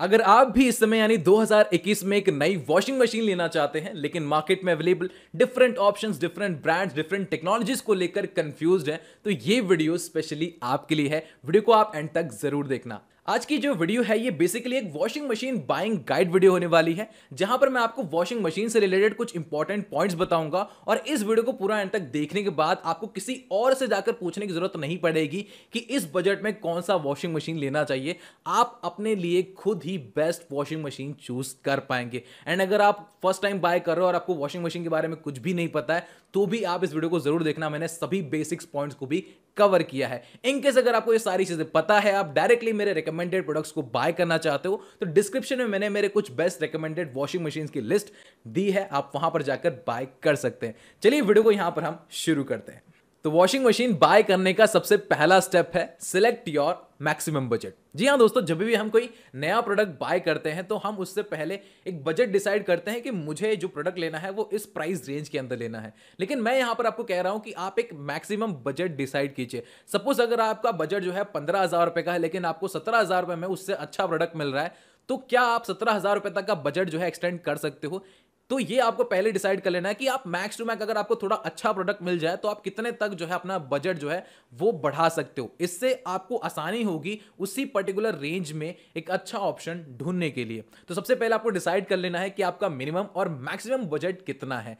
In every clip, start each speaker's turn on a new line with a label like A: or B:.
A: अगर आप भी इस समय यानी 2021 में एक नई वॉशिंग मशीन लेना चाहते हैं लेकिन मार्केट में available different options different brands different technologies को लेकर कंफ्यूज्ड हैं तो ये वीडियो स्पेशली आपके लिए है वीडियो को आप एंड तक जरूर देखना आज की जो वीडियो है ये बेसिकली एक washing machine buying guide video होने वाली है जहां पर मैं आपको वॉशिंग मशीन से रिलेटेड कुछ इंपॉर्टेंट पॉइंट्स बताऊंगा और इस वीडियो को पूरा एंड तक देखने के बाद आपको किसी और से जाकर पूछने की जरूरत नहीं पड़ेगी कि इस बजट में कौन सा वॉशिंग मशीन लेना चाहिए आप अपने लिए खुद ही बेस्ट वॉशिंग मशीन चूज कर पाएंगे एंड अगर आप फर्स्ट टाइम बाय कर रहे हो और आपको वॉशिंग मशीन के बारे में कुछ भी नहीं पता है तो भी आप इस वीडियो को जरूर देखना मैंने सभी बेसिक्स पॉइंट्स को भी कवर किया है इनकेस अगर आपको ये सारी चीज़ें पता है आप डायरेक्टली मेरे रिकमेंडेड प्रोडक्ट्स को बाय करना चाहते हो तो डिस्क्रिप्शन में मैंने मेरे कुछ बेस्ट रिकमेंडेड वॉशिंग मशीन की लिस्ट दी है आप वहां पर जाकर बाय कर सकते हैं चलिए वीडियो को यहां पर हम शुरू करते हैं तो वॉशिंग मशीन बाय करने का सबसे पहला स्टेप है सिलेक्ट योर मैक्सिमम बजट जी हाँ दोस्तों जब भी हम कोई नया प्रोडक्ट बाय करते हैं तो हम उससे पहले एक बजट डिसाइड करते हैं कि मुझे जो प्रोडक्ट लेना है वो इस प्राइस रेंज के अंदर लेना है लेकिन मैं यहाँ पर आपको कह रहा हूँ कि आप एक मैक्सिमम बजट डिसाइड कीजिए सपोज अगर आपका बजट जो है पंद्रह हज़ार रुपये का है लेकिन आपको सत्रह हज़ार रुपये में उससे अच्छा प्रोडक्ट मिल रहा है तो क्या आप सत्रह हज़ार रुपये तक का बजट जो है एक्सटेंड कर सकते हो तो ये आपको पहले डिसाइड कर लेना है कि आप मैक्स टू मैक अगर आपको थोड़ा अच्छा प्रोडक्ट मिल जाए तो आप कितने तक जो है अपना बजट जो है वो बढ़ा सकते हो इससे आपको आसानी होगी उसी पर्टिकुलर रेंज में एक अच्छा ऑप्शन ढूंढने के लिए तो सबसे पहले आपको डिसाइड कर लेना है कि आपका मिनिमम और मैक्सिमम बजट कितना है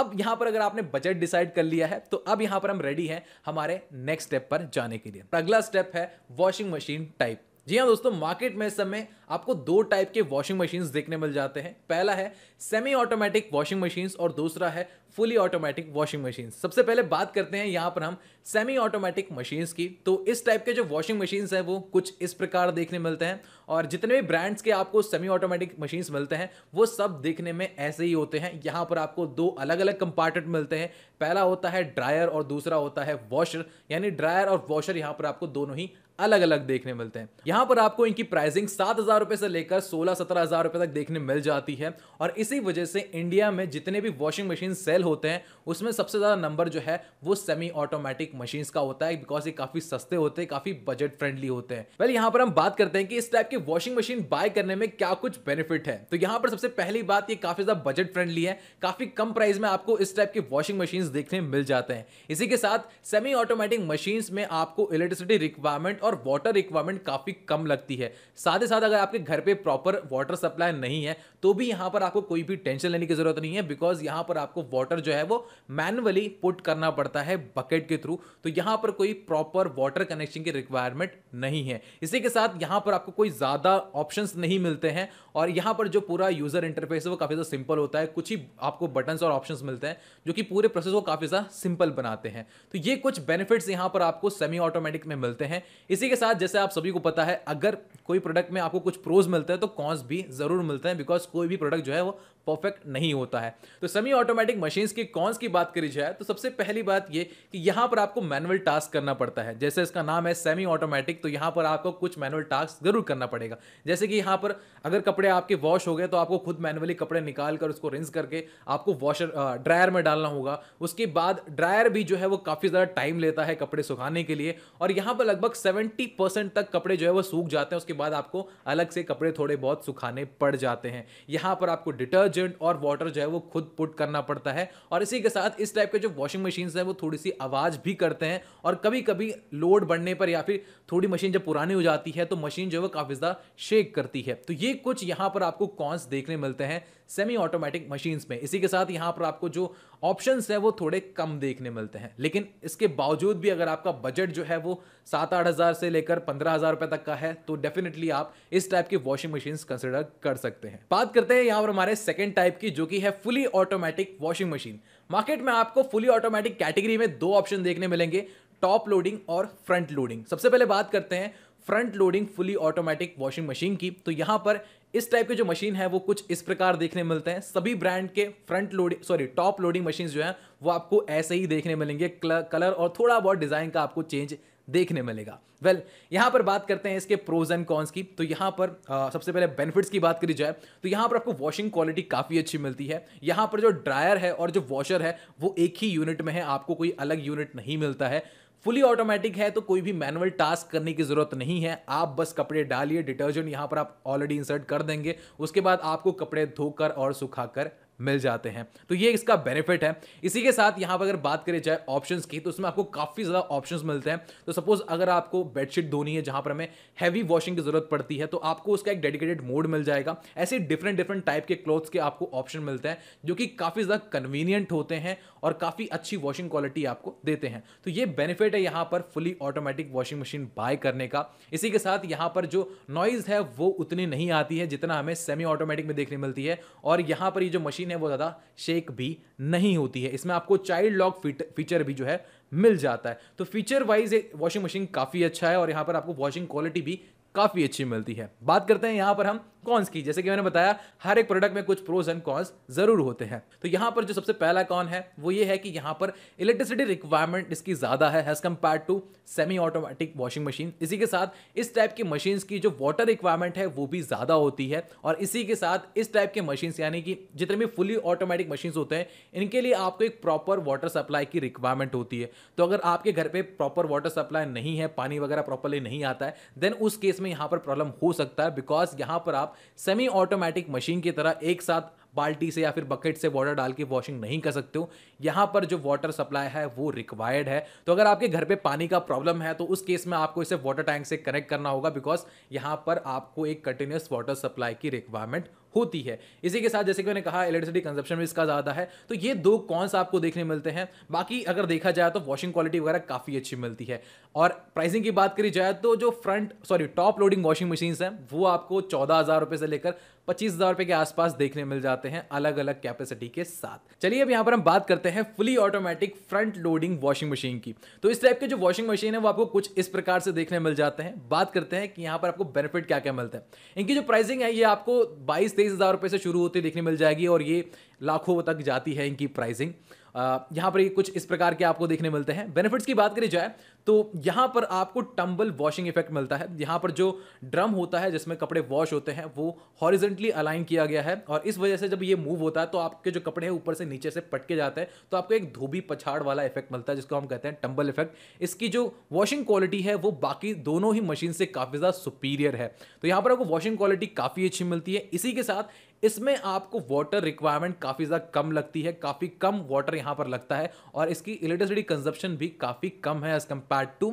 A: अब यहां पर अगर आपने बजट डिसाइड कर लिया है तो अब यहां पर हम रेडी हैं हमारे नेक्स्ट स्टेप पर जाने के लिए अगला स्टेप है वॉशिंग मशीन टाइप जी हाँ दोस्तों मार्केट में इस समय आपको दो टाइप के वॉशिंग मशीन्स देखने मिल जाते हैं पहला है सेमी ऑटोमेटिक वॉशिंग मशीन्स और दूसरा है फुली ऑटोमेटिक वॉशिंग मशीन सबसे पहले बात करते हैं यहाँ पर हम सेमी ऑटोमेटिक मशीन्स की तो इस टाइप के जो वॉशिंग मशीन्स हैं वो कुछ इस प्रकार देखने मिलते हैं और जितने भी ब्रांड्स के आपको सेमी ऑटोमेटिक मशीन्स मिलते हैं वो सब देखने में ऐसे ही होते हैं यहाँ पर आपको दो अलग अलग कंपार्टमेंट मिलते हैं पहला होता है ड्रायर और दूसरा होता है वॉशर यानी ड्रायर और वॉशर यहाँ पर आपको दोनों ही अलग अलग देखने मिलते हैं यहाँ पर आपको इनकी प्राइसिंग सात हजार रुपये से लेकर सोलह सत्रह हजार रुपए तक देखने मिल जाती है और इसी वजह से इंडिया में जितने भी वॉशिंग मशीन सेल मॉडल होते हैं उसमें सबसे ज़्यादा नंबर जो है वो सेमी ऑटोमेटिक मशीन्स का होता है बिकॉज ये काफ़ी सस्ते होते हैं काफ़ी बजट फ्रेंडली होते हैं वेल यहाँ पर हम बात करते हैं कि इस टाइप की वॉशिंग मशीन बाय करने में क्या कुछ बेनिफिट है तो यहाँ पर सबसे पहली बात ये काफ़ी ज़्यादा बजट फ्रेंडली है काफ़ी कम प्राइस में आपको इस टाइप की वॉशिंग मशीन्स देखने मिल जाते हैं इसी के साथ सेमी ऑटोमेटिक मशीन्स में आपको इलेक्ट्रिसिटी रिक्वायरमेंट और वाटर रिक्वायरमेंट काफ़ी कम लगती है साथ ही साथ अगर आपके घर पर प्रॉपर वाटर सप्लाई नहीं है तो भी यहाँ पर आपको कोई भी टेंशन लेने की जरूरत नहीं है बिकॉज यहाँ पर आपको वाटर वाटर जो है वो मैनुअली पुट करना पड़ता है बकेट के थ्रू तो यहाँ पर कोई प्रॉपर वाटर कनेक्शन की रिक्वायरमेंट नहीं है इसी के साथ यहाँ पर आपको कोई ज़्यादा ऑप्शन नहीं मिलते हैं और यहाँ पर जो पूरा यूज़र इंटरफेस है वो काफ़ी ज़्यादा सिंपल होता है कुछ ही आपको बटन्स और ऑप्शन मिलते हैं जो कि पूरे प्रोसेस को काफ़ी ज़्यादा सिंपल बनाते हैं तो ये कुछ बेनिफिट्स यहाँ पर आपको सेमी ऑटोमेटिक में मिलते हैं इसी के साथ जैसे आप सभी को पता है अगर कोई प्रोडक्ट में आपको कुछ प्रोज मिलते हैं तो कॉन्स भी ज़रूर मिलते हैं बिकॉज कोई भी प्रोडक्ट जो है वो परफेक्ट नहीं होता है तो सेमी ऑटोमेटिक मशीन्स के कॉन्स की बात करी जाए तो सबसे पहली बात ये कि यहाँ पर आपको मैनुअल टास्क करना पड़ता है जैसे इसका नाम है सेमी ऑटोमेटिक तो यहाँ पर आपको कुछ मैनुअल टास्क जरूर करना पड़ेगा जैसे कि यहाँ पर अगर कपड़े आपके वॉश हो गए तो आपको खुद मैनुअली कपड़े निकाल कर उसको रिंस करके आपको वॉशर ड्रायर में डालना होगा उसके बाद ड्रायर भी जो है वो काफ़ी ज़्यादा टाइम लेता है कपड़े सुखाने के लिए और यहाँ पर लगभग सेवेंटी परसेंट तक कपड़े जो है वो सूख जाते हैं उसके बाद आपको अलग से कपड़े थोड़े बहुत सुखाने पड़ जाते हैं यहाँ पर आपको डिटर्ज डिटर्जेंट और वाटर जो है वो खुद पुट करना पड़ता है और इसी के साथ इस टाइप के जो वॉशिंग मशीन है वो थोड़ी सी आवाज़ भी करते हैं और कभी कभी लोड बढ़ने पर या फिर थोड़ी मशीन जब पुरानी हो जाती है तो मशीन जो है वो काफ़ी ज़्यादा शेक करती है तो ये कुछ यहां पर आपको कॉन्स देखने मिलते हैं सेमी ऑटोमेटिक मशीन्स में इसी के साथ यहाँ पर आपको जो ऑप्शंस है वो थोड़े कम देखने मिलते हैं लेकिन इसके बावजूद भी अगर आपका बजट जो है वो सात आठ हज़ार से लेकर पंद्रह हज़ार रुपये तक का है तो डेफिनेटली आप इस टाइप की वॉशिंग मशीन कंसिडर कर सकते हैं बात करते हैं यहाँ पर हमारे सेकेंड टाइप की जो कि है fully automatic washing machine market में आपको फुली ऑटोमेटिक कैटेगरी में दो ऑप्शन देखने मिलेंगे टॉप लोडिंग और फ्रंट लोडिंग सबसे पहले बात करते हैं front loading fully automatic washing machine की तो यहाँ पर इस टाइप के जो मशीन है वो कुछ इस प्रकार देखने मिलते हैं सभी ब्रांड के front loading sorry top loading machine जो है वो आपको ऐसे ही देखने मिलेंगे कलर और थोड़ा बहुत डिज़ाइन का आपको चेंज देखने मिलेगा वेल well, यहाँ पर बात करते हैं इसके प्रोज एंड कॉन्स की तो यहाँ पर आ, सबसे पहले बेनिफिट्स की बात करी जाए तो यहाँ पर आपको वॉशिंग क्वालिटी काफ़ी अच्छी मिलती है यहाँ पर जो ड्रायर है और जो वॉशर है वो एक ही यूनिट में है आपको कोई अलग यूनिट नहीं मिलता है फुली ऑटोमेटिक है तो कोई भी मैनुअल टास्क करने की ज़रूरत नहीं है आप बस कपड़े डालिए डिटर्जेंट यहाँ पर आप ऑलरेडी इंसर्ट कर देंगे उसके बाद आपको कपड़े धोकर और सुखाकर मिल जाते हैं तो ये इसका बेनिफिट है इसी के साथ यहाँ पर अगर बात करें जाए ऑप्शन की तो उसमें आपको काफ़ी ज़्यादा ऑप्शन मिलते हैं तो सपोज अगर आपको बेडशीट धोनी है जहाँ पर हमें हैवी वॉशिंग की ज़रूरत पड़ती है तो आपको उसका एक डेडिकेटेड मोड मिल जाएगा ऐसे डिफरेंट डिफरेंट टाइप के क्लोथ्स के आपको ऑप्शन मिलते हैं जो कि काफ़ी ज़्यादा कन्वीनियंट होते हैं और काफ़ी अच्छी वॉशिंग क्वालिटी आपको देते हैं तो ये बेनिफिट है यहाँ पर fully automatic washing machine buy करने का इसी के साथ यहाँ पर जो नॉइज़ है वो उतनी नहीं आती है जितना हमें सेमी ऑटोमेटिक में देखने मिलती है और यहाँ पर ये जो मशीन है वो ज़्यादा शेक भी नहीं होती है इसमें आपको चाइल्ड लॉक फीचर भी जो है मिल जाता है तो फीचर वाइज वॉशिंग मशीन काफ़ी अच्छा है और यहाँ पर आपको वॉशिंग क्वालिटी भी काफ़ी अच्छी मिलती है बात करते हैं यहां पर हम कॉन्स की जैसे कि मैंने बताया हर एक प्रोडक्ट में कुछ प्रोज एंड कॉन्स जरूर होते हैं तो यहां पर जो सबसे पहला कॉन है वो ये है कि यहां पर इलेक्ट्रिसिटी रिक्वायरमेंट इसकी ज़्यादा है as compare to semi automatic washing machine इसी के साथ इस टाइप की मशीन की जो वाटर रिक्वायरमेंट है वो भी ज़्यादा होती है और इसी के साथ इस टाइप के मशीन्स यानी कि जितने भी फुली ऑटोमेटिक मशीन्स होते हैं इनके लिए आपको एक प्रॉपर वाटर सप्लाई की रिक्वायरमेंट होती है तो अगर आपके घर पर प्रॉपर वाटर सप्लाई नहीं है पानी वगैरह प्रॉपरली नहीं आता है देन उस केस में यहाँ पर प्रॉब्लम हो सकता है बिकॉज यहाँ पर आप सेमी ऑटोमेटिक मशीन की तरह एक साथ बाल्टी से या फिर बकेट से वाटर डाल के वॉशिंग नहीं कर सकते हो यहाँ पर जो वाटर सप्लाई है वो रिक्वायर्ड है तो अगर आपके घर पे पानी का प्रॉब्लम है तो उस केस में आपको इसे वाटर टैंक से कनेक्ट करना होगा बिकॉज यहाँ पर आपको एक कंटिन्यूस वाटर सप्लाई की रिक्वायरमेंट होती है इसी के साथ जैसे कि मैंने कहा इलेक्ट्रिसिटी कंजप्शन भी इसका ज़्यादा है तो ये दो कॉन्स आपको देखने मिलते हैं बाकी अगर देखा जाए तो वॉशिंग क्वालिटी वगैरह काफ़ी अच्छी मिलती है और प्राइसिंग की बात करी जाए तो जो front sorry top loading washing machines हैं वो आपको चौदह हज़ार रुपये से लेकर पच्चीस हज़ार रुपये के आसपास देखने मिल जाते हैं अलग अलग कैपेसिटी के साथ चलिए अब यहाँ पर हम बात करते हैं fully automatic front loading washing machine की तो इस टाइप के जो वॉशिंग मशीन है वो आपको कुछ इस प्रकार से देखने मिल जाते हैं बात करते हैं कि यहाँ पर आपको बेनिफिट क्या क्या मिलते हैं इनकी जो प्राइसिंग है ये आपको बाईस तेईस हज़ार रुपये से शुरू होती देखने मिल जाएगी और ये लाखों तक जाती है इनकी प्राइसिंग यहाँ पर कुछ इस प्रकार के आपको देखने मिलते हैं बेनिफिट्स की बात करी जाए तो यहाँ पर आपको टम्बल वॉशिंग इफेक्ट मिलता है यहाँ पर जो ड्रम होता है जिसमें कपड़े वॉश होते हैं वो हॉरिजेंटली अलाइन किया गया है और इस वजह से जब ये मूव होता है तो आपके जो कपड़े हैं ऊपर से नीचे से पटके जाते हैं तो आपको एक धोबी पछाड़ वाला इफेक्ट मिलता है जिसको हम कहते हैं टम्बल इफेक्ट इसकी जो वॉशिंग क्वालिटी है वो बाकी दोनों ही मशीन से काफ़ी ज़्यादा सुपीरियर है तो यहाँ पर आपको वॉशिंग क्वालिटी काफ़ी अच्छी मिलती है इसी के साथ इसमें आपको वाटर रिक्वायरमेंट काफ़ी ज़्यादा कम लगती है काफ़ी कम वाटर यहाँ पर लगता है और इसकी इलेक्ट्रिसिटी कंजप्शन भी काफ़ी कम है as compare to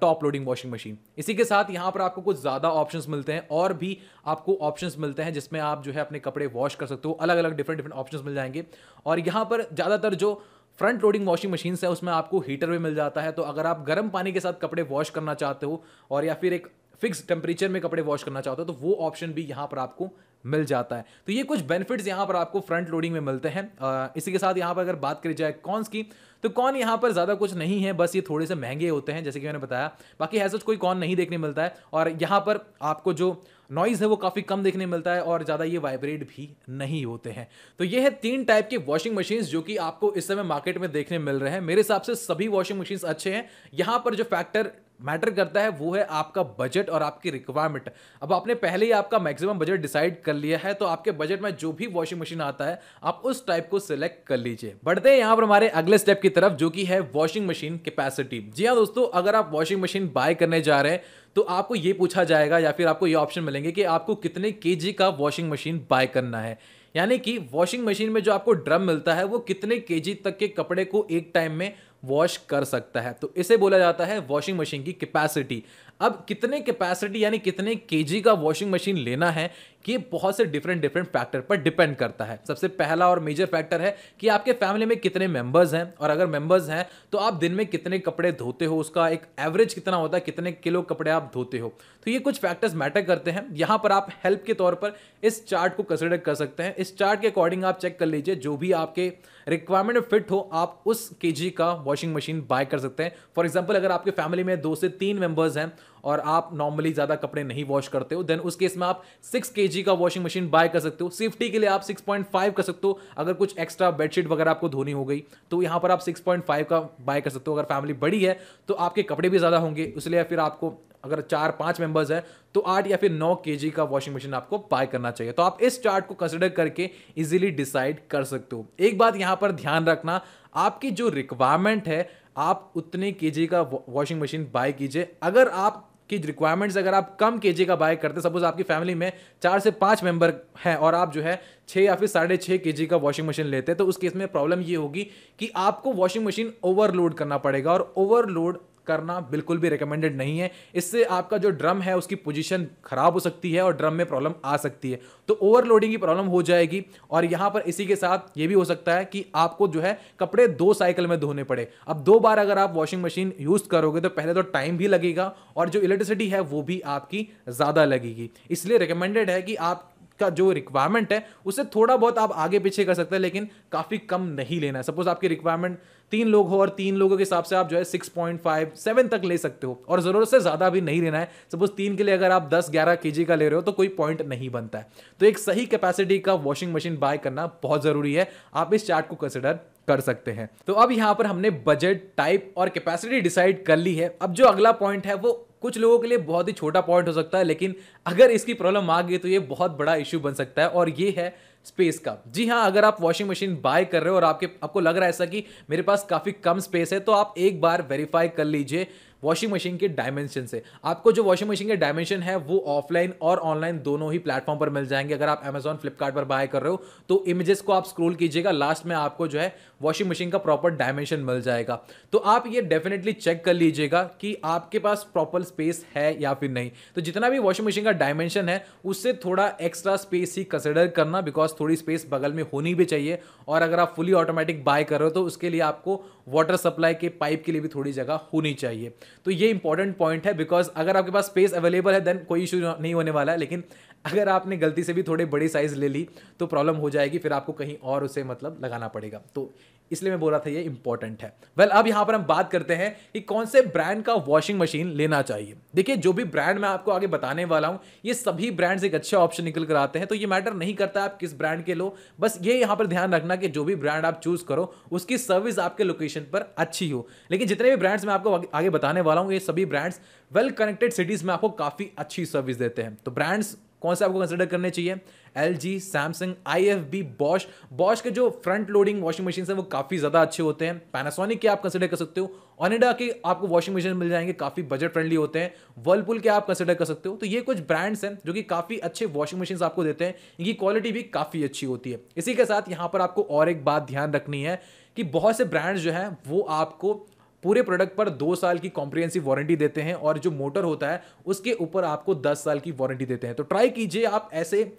A: top loading washing machine इसी के साथ यहाँ पर आपको कुछ ज़्यादा ऑप्शंस मिलते हैं और भी आपको ऑप्शंस मिलते हैं जिसमें आप जो है अपने कपड़े वॉश कर सकते हो अलग अलग डिफरेंट डिफरेंट ऑप्शंस मिल जाएंगे और यहाँ पर ज़्यादातर जो फ्रंट लोडिंग वॉशिंग मशीन है उसमें आपको हीटर भी मिल जाता है तो अगर आप गर्म पानी के साथ कपड़े वॉश करना चाहते हो और या फिर एक फिक्स टेम्परेचर में कपड़े वॉश करना चाहते हो तो वो ऑप्शन भी यहाँ पर आपको मिल जाता है तो ये कुछ बेनिफिट्स यहाँ पर आपको फ्रंट लोडिंग में मिलते हैं इसी के साथ यहाँ पर अगर बात करी जाए कॉन्स की तो कौन यहाँ पर ज़्यादा कुछ नहीं है बस ये थोड़े से महंगे होते हैं जैसे कि मैंने बताया बाकी हैज़ कोई कौन नहीं देखने मिलता है और यहाँ पर आपको जो नॉइज़ है वो काफ़ी कम देखने मिलता है और ज़्यादा ये वाइब्रेट भी नहीं होते हैं तो ये है तीन टाइप की वॉशिंग मशीन्स जो कि आपको इस समय मार्केट में देखने मिल रहे हैं मेरे हिसाब से सभी वॉशिंग मशीन्स अच्छे हैं यहाँ पर जो फैक्टर मैटर करता है वो है आपका बजट और आपकी रिक्वायरमेंट अब आपने पहले ही आपका मैक्सिमम बजट डिसाइड कर लिया है तो आपके बजट में जो भी वॉशिंग मशीन आता है आप उस टाइप को सिलेक्ट कर लीजिए बढ़ते हैं यहाँ पर हमारे अगले स्टेप की की तरफ जो कि है वॉशिंग मशीन कैपेसिटी जी हाँ दोस्तों अगर आप वॉशिंग मशीन बाय करने जा रहे हैं तो आपको ये पूछा जाएगा या फिर आपको ये ऑप्शन मिलेंगे कि आपको कितने के का वॉशिंग मशीन बाय करना है यानी कि वॉशिंग मशीन में जो आपको ड्रम मिलता है वो कितने के तक के कपड़े को एक टाइम में वॉश कर सकता है तो इसे बोला जाता है वॉशिंग मशीन की कैपेसिटी अब कितने कैपेसिटी यानी कितने केजी का वॉशिंग मशीन लेना है कि बहुत से डिफरेंट डिफरेंट फैक्टर पर डिपेंड करता है सबसे पहला और मेजर फैक्टर है कि आपके फैमिली में कितने मेंबर्स हैं और अगर मेंबर्स हैं तो आप दिन में कितने कपड़े धोते हो उसका एक एवरेज कितना होता है कितने किलो कपड़े आप धोते हो तो ये कुछ फैक्टर्स मैटर करते हैं यहाँ पर आप हेल्प के तौर पर इस चार्ट को कंसिडर कर सकते हैं इस चार्ट के अकॉर्डिंग आप चेक कर लीजिए जो भी आपके रिक्वायरमेंट फिट हो आप उस के का वॉशिंग मशीन बाय कर सकते हैं फॉर एग्जाम्पल अगर आपके फैमिली में दो से तीन मेंबर्स हैं और आप नॉर्मली ज़्यादा कपड़े नहीं वॉश करते हो देन उस केस में आप सिक्स के का वॉशिंग मशीन बाय कर सकते हो सेफ्टी के लिए आप सिक्स पॉइंट फाइव कर सकते हो अगर कुछ एक्स्ट्रा बेडशीट वगैरह आपको धोनी हो गई तो यहाँ पर आप सिक्स पॉइंट फाइव का बाय कर सकते हो अगर फैमिली बड़ी है तो आपके कपड़े भी ज़्यादा होंगे इसलिए फिर आपको अगर चार पाँच मेंबर्स हैं तो आठ या फिर नौ के का वॉशिंग मशीन आपको बाय करना चाहिए तो आप इस चार्ट को कंसिडर करके इजीली डिसाइड कर सकते हो एक बात यहाँ पर ध्यान रखना आपकी जो रिक्वायरमेंट है आप उतने के का वॉशिंग मशीन बाय कीजिए अगर आप कि रिक्वायरमेंट्स अगर आप कम के का बाय करते हैं सपोज आपकी फैमिली में चार से पाँच मेंबर हैं और आप जो है छः या फिर साढ़े छः के का वॉशिंग मशीन लेते हैं तो उस केस में प्रॉब्लम ये होगी कि आपको वॉशिंग मशीन ओवरलोड करना पड़ेगा और ओवरलोड करना बिल्कुल भी रिकमेंडेड नहीं है इससे आपका जो ड्रम है उसकी पोजीशन खराब हो सकती है और ड्रम में प्रॉब्लम आ सकती है तो ओवरलोडिंग की प्रॉब्लम हो जाएगी और यहां पर इसी के साथ ये भी हो सकता है कि आपको जो है कपड़े दो साइकिल में धोने पड़े अब दो बार अगर आप वॉशिंग मशीन यूज़ करोगे तो पहले तो टाइम भी लगेगा और जो इलेक्ट्रिसिटी है वो भी आपकी ज़्यादा लगेगी इसलिए रिकमेंडेड है कि आप का जो रिक्वायरमेंट है उसे थोड़ा बहुत आप आगे पीछे कर सकते हैं लेकिन काफ़ी कम नहीं लेना है सपोज आपकी रिक्वायरमेंट तीन लोग हो और तीन लोगों के हिसाब से आप जो है सिक्स पॉइंट फाइव सेवन तक ले सकते हो और ज़रूरत से ज़्यादा भी नहीं लेना है सपोज तीन के लिए अगर आप दस ग्यारह के का ले रहे हो तो कोई पॉइंट नहीं बनता है तो एक सही कैपेसिटी का वॉशिंग मशीन बाय करना बहुत ज़रूरी है आप इस चार्ट को कंसिडर कर सकते हैं तो अब यहाँ पर हमने बजट टाइप और कैपेसिटी डिसाइड कर ली है अब जो अगला पॉइंट है वो कुछ लोगों के लिए बहुत ही छोटा पॉइंट हो सकता है लेकिन अगर इसकी प्रॉब्लम आ गई तो ये बहुत बड़ा इश्यू बन सकता है और ये है स्पेस का जी हाँ अगर आप वॉशिंग मशीन बाय कर रहे हो और आपके आपको लग रहा है ऐसा कि मेरे पास काफ़ी कम स्पेस है तो आप एक बार वेरीफाई कर लीजिए वॉशिंग मशीन के डायमेंशन से आपको जो वॉशिंग मशीन के डायमेंशन है वो ऑफलाइन और ऑनलाइन दोनों ही प्लेटफॉर्म पर मिल जाएंगे अगर आप अमेजॉन फ्लिपकार्ट पर बाय कर रहे हो तो इमेजेस को आप स्क्रोल कीजिएगा लास्ट में आपको जो है वॉशिंग मशीन का प्रॉपर डायमेंशन मिल जाएगा तो आप ये डेफिनेटली चेक कर लीजिएगा कि आपके पास प्रॉपर स्पेस है या फिर नहीं तो जितना भी वॉशिंग मशीन का डायमेंशन है उससे थोड़ा एक्स्ट्रा स्पेस ही कंसिडर करना बिकॉज पास थोड़ी स्पेस बगल में होनी भी चाहिए और अगर आप फुली ऑटोमेटिक बाय कर रहे हो तो उसके लिए आपको वाटर सप्लाई के पाइप के लिए भी थोड़ी जगह होनी चाहिए तो ये इंपॉर्टेंट पॉइंट है बिकॉज अगर आपके पास स्पेस अवेलेबल है देन कोई इशू नहीं होने वाला है लेकिन अगर आपने गलती से भी थोड़े बड़ी साइज़ ले ली तो प्रॉब्लम हो जाएगी फिर आपको कहीं और उसे मतलब लगाना पड़ेगा तो इसलिए मैं बोल रहा था ये इंपॉर्टेंट है वेल well, अब यहाँ पर हम बात करते हैं कि कौन से ब्रांड का वॉशिंग मशीन लेना चाहिए देखिए जो भी ब्रांड मैं आपको आगे बताने वाला हूँ ये सभी ब्रांड्स एक अच्छे ऑप्शन निकल कर आते हैं तो ये मैटर नहीं करता आप किस ब्रांड के लो बस ये यहाँ पर ध्यान रखना कि जो भी ब्रांड आप चूज करो उसकी सर्विस आपके लोकेशन पर अच्छी हो लेकिन जितने भी ब्रांड्स मैं आपको आगे बताने वाला हूँ ये सभी ब्रांड्स वेल कनेक्टेड सिटीज़ में आपको काफ़ी अच्छी सर्विस देते हैं तो ब्रांड्स कौन से आपको कंसिडर करने चाहिए L G Samsung I F B Bosch Bosch के जो फ्रंट लोडिंग वॉशिंग मशीन है वो काफ़ी ज़्यादा अच्छे होते हैं पैनासोनिक के आप कंसिडर कर सकते हो ऑनिडा के आपको वॉशिंग मशीन मिल जाएंगे काफ़ी बजट फ्रेंडली होते हैं वर्लपुल के आप कंसिडर कर सकते हो तो ये कुछ ब्रांड्स हैं जो कि काफ़ी अच्छे वॉशिंग मशीन आपको देते हैं इनकी क्वालिटी भी काफ़ी अच्छी होती है इसी के साथ यहाँ पर आपको और एक बात ध्यान रखनी है कि बहुत से ब्रांड्स जो हैं वो आपको पूरे प्रोडक्ट पर दो साल की कॉम्प्रिहेंसिव वारंटी देते हैं और जो मोटर होता है उसके ऊपर आपको दस साल की वारंटी देते हैं तो ट्राई कीजिए आप ऐसे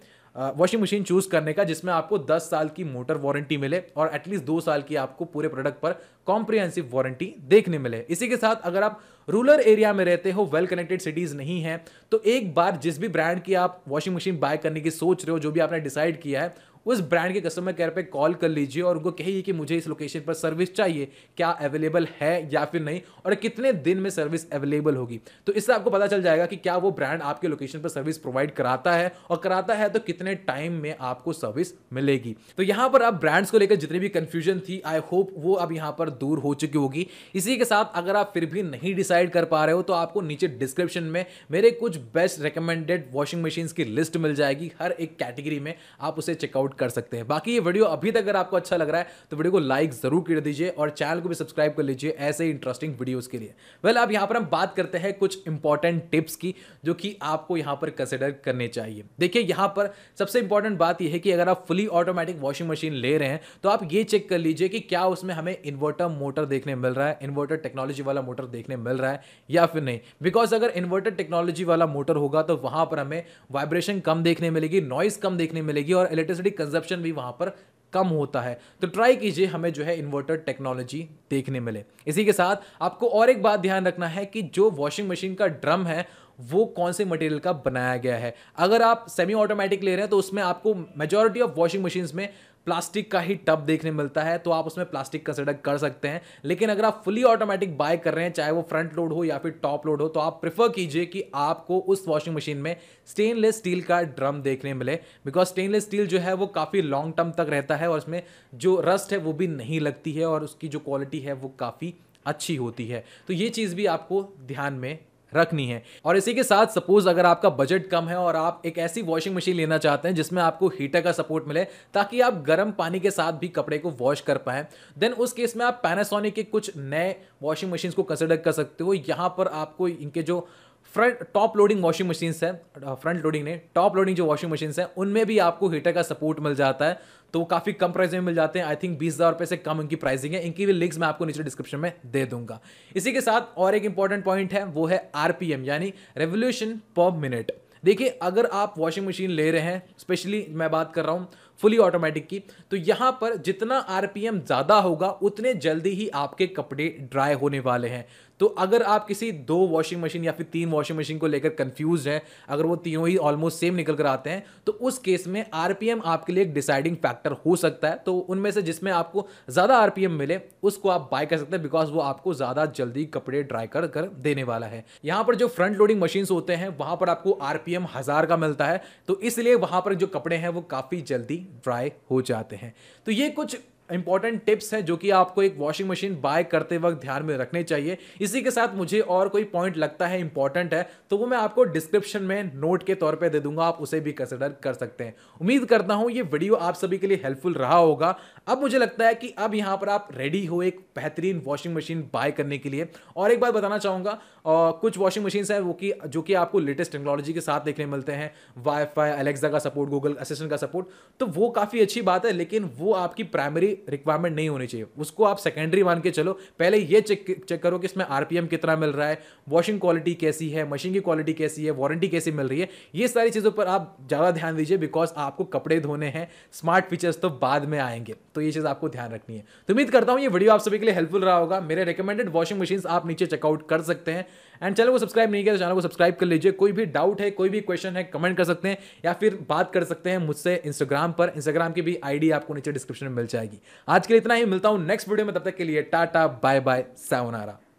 A: वॉशिंग मशीन चूज करने का जिसमें आपको 10 साल की मोटर वारंटी मिले और एटलीस्ट दो साल की आपको पूरे प्रोडक्ट पर कॉम्प्रिहेंसिव वारंटी देखने मिले इसी के साथ अगर आप रूरल एरिया में रहते हो वेल कनेक्टेड सिटीज़ नहीं है तो एक बार जिस भी ब्रांड की आप वॉशिंग मशीन बाय करने की सोच रहे हो जो भी आपने डिसाइड किया है उस ब्रांड के कस्टमर केयर पे कॉल कर लीजिए और उनको कहिए कि मुझे इस लोकेशन पर सर्विस चाहिए क्या अवेलेबल है या फिर नहीं और कितने दिन में सर्विस अवेलेबल होगी तो इससे आपको पता चल जाएगा कि क्या वो ब्रांड आपके लोकेशन पर सर्विस प्रोवाइड कराता है और कराता है तो कितने टाइम में आपको सर्विस मिलेगी तो यहाँ पर आप ब्रांड्स को लेकर जितनी भी कन्फ्यूजन थी आई होप वो अब यहाँ पर दूर हो चुकी होगी इसी के साथ अगर आप फिर भी नहीं डिसाइड कर पा रहे हो तो आपको नीचे डिस्क्रिप्शन में मेरे कुछ बेस्ट रिकमेंडेड वॉशिंग मशीन की लिस्ट मिल जाएगी हर एक कैटेगरी में आप उसे चेकआउट सपोर्ट कर सकते हैं बाकी ये वीडियो अभी तक अगर आपको अच्छा लग रहा है तो वीडियो को लाइक जरूर कर दीजिए और चैनल को भी सब्सक्राइब कर लीजिए ऐसे ही इंटरेस्टिंग वीडियोज़ के लिए वेल अब यहां पर हम बात करते हैं कुछ इंपॉर्टेंट टिप्स की जो कि आपको यहां पर कंसिडर करने चाहिए देखिए यहां पर सबसे इंपॉर्टेंट बात यह है कि अगर आप फुली ऑटोमेटिक वॉशिंग मशीन ले रहे हैं तो आप ये चेक कर लीजिए कि क्या उसमें हमें इन्वर्टर मोटर देखने मिल रहा है इन्वर्टर टेक्नोलॉजी वाला मोटर देखने मिल रहा है या फिर नहीं बिकॉज अगर इन्वर्टर टेक्नोलॉजी वाला मोटर होगा तो वहां पर हमें वाइब्रेशन कम देखने मिलेगी नॉइस कम देखने मिलेगी और इलेक्ट्रिसिटी कंजप्शन भी वहाँ पर कम होता है तो ट्राई कीजिए हमें जो है इन्वर्टर टेक्नोलॉजी देखने मिले इसी के साथ आपको और एक बात ध्यान रखना है कि जो वॉशिंग मशीन का ड्रम है वो कौन से मटेरियल का बनाया गया है अगर आप सेमी ऑटोमेटिक ले रहे हैं तो उसमें आपको मेजोरिटी ऑफ वॉशिंग मशीन्स में प्लास्टिक का ही टब देखने मिलता है तो आप उसमें प्लास्टिक कंसिडर कर सकते हैं लेकिन अगर आप फुली ऑटोमेटिक बाय कर रहे हैं चाहे वो फ्रंट लोड हो या फिर टॉप लोड हो तो आप प्रेफर कीजिए कि आपको उस वॉशिंग मशीन में स्टेनलेस स्टील का ड्रम देखने मिले बिकॉज स्टेनलेस स्टील जो है वो काफ़ी लॉन्ग टर्म तक रहता है और उसमें जो रस्ट है वो भी नहीं लगती है और उसकी जो क्वालिटी है वो काफ़ी अच्छी होती है तो ये चीज़ भी आपको ध्यान में रखनी है और इसी के साथ सपोज अगर आपका बजट कम है और आप एक ऐसी वॉशिंग मशीन लेना चाहते हैं जिसमें आपको हीटर का सपोर्ट मिले ताकि आप गर्म पानी के साथ भी कपड़े को वॉश कर पाए देन उस केस में आप पैनासोनिक के कुछ नए वॉशिंग मशीन को कंसिडर कर सकते हो यहाँ पर आपको इनके जो front top loading washing machines है फ्रंट लोडिंग ने टॉप लोडिंग जो वॉशिंग मशीन्स हैं उनमें भी आपको हीटर का सपोर्ट मिल जाता है तो वो काफ़ी कम प्राइस में मिल जाते हैं आई थिंक बीस हज़ार रुपये से कम इनकी प्राइसिंग है इनकी भी लिंक्स मैं आपको नीचे डिस्क्रिप्शन में दे दूंगा इसी के साथ और एक इंपॉर्टेंट पॉइंट है वो है आरपीएम यानी रेवोल्यूशन पर मिनट देखिए अगर आप वॉशिंग मशीन ले रहे हैं स्पेशली मैं बात कर रहा हूँ फुली ऑटोमेटिक की तो यहाँ पर जितना आरपीएम ज़्यादा होगा उतने जल्दी ही आपके कपड़े ड्राई होने वाले हैं तो अगर आप किसी दो वॉशिंग मशीन या फिर तीन वॉशिंग मशीन को लेकर कंफ्यूज हैं अगर वो तीनों ही ऑलमोस्ट सेम निकल कर आते हैं तो उस केस में आरपीएम आपके लिए एक डिसाइडिंग फैक्टर हो सकता है तो उनमें से जिसमें आपको ज़्यादा आरपीएम मिले उसको आप बाय कर सकते हैं बिकॉज वो आपको ज़्यादा जल्दी कपड़े ड्राई कर कर देने वाला है यहाँ पर जो फ्रंट लोडिंग मशीन्स होते हैं वहाँ पर आपको आरपीएम हज़ार का मिलता है तो इसलिए वहाँ पर जो कपड़े हैं वो काफ़ी जल्दी ड्राई हो जाते हैं तो ये कुछ इंपॉर्टेंट टिप्स हैं जो कि आपको एक वॉशिंग मशीन बाय करते वक्त ध्यान में रखने चाहिए इसी के साथ मुझे और कोई पॉइंट लगता है इंपॉर्टेंट है तो वो मैं आपको डिस्क्रिप्शन में नोट के तौर पे दे दूंगा आप उसे भी कंसिडर कर सकते हैं उम्मीद करता हूँ ये वीडियो आप सभी के लिए हेल्पफुल रहा होगा अब मुझे लगता है कि अब यहाँ पर आप रेडी हो एक बेहतरीन वॉशिंग मशीन बाय करने के लिए और एक बात बताना चाहूँगा कुछ वॉशिंग मशीन्स हैं वो कि जो कि आपको लेटेस्ट टेक्नोलॉजी के साथ देखने मिलते हैं वाईफाई अलेक्सा का सपोर्ट गूगल असिस्टेंट का सपोर्ट तो वो काफ़ी अच्छी बात है लेकिन वो आपकी प्राइमरी रिक्वायरमेंट नहीं होनी चाहिए उसको आप सेकेंडरी मान के चलो पहले ये चेक चेक करो कि इसमें आरपीएम कितना मिल रहा है वॉशिंग क्वालिटी कैसी है मशीन की क्वालिटी कैसी है वारंटी कैसी मिल रही है ये सारी चीज़ों पर आप ज़्यादा ध्यान दीजिए बिकॉज आपको कपड़े धोने हैं स्मार्ट फीचर्स तो बाद में आएंगे तो ये चीज़ आपको ध्यान रखनी है तो उम्मीद करता हूँ ये वीडियो आप सभी के लिए हेल्पफुल रहा होगा मेरे रिकमेंडेड वॉशिंग मशीन आप नीचे चेकआउट कर सकते हैं एंड चैनल को सब्सक्राइब नहीं किया तो चैनल को सब्सक्राइब कर लीजिए कोई भी डाउट है कोई भी क्वेश्चन है कमेंट कर सकते हैं या फिर बात कर सकते हैं मुझसे इंस्टाग्राम पर इंस्टाग्राम की भी आईडी आपको नीचे डिस्क्रिप्शन में मिल जाएगी आज के लिए इतना ही मिलता हूँ नेक्स्ट वीडियो में तब तक के लिए टाटा बाय बाय सावनारा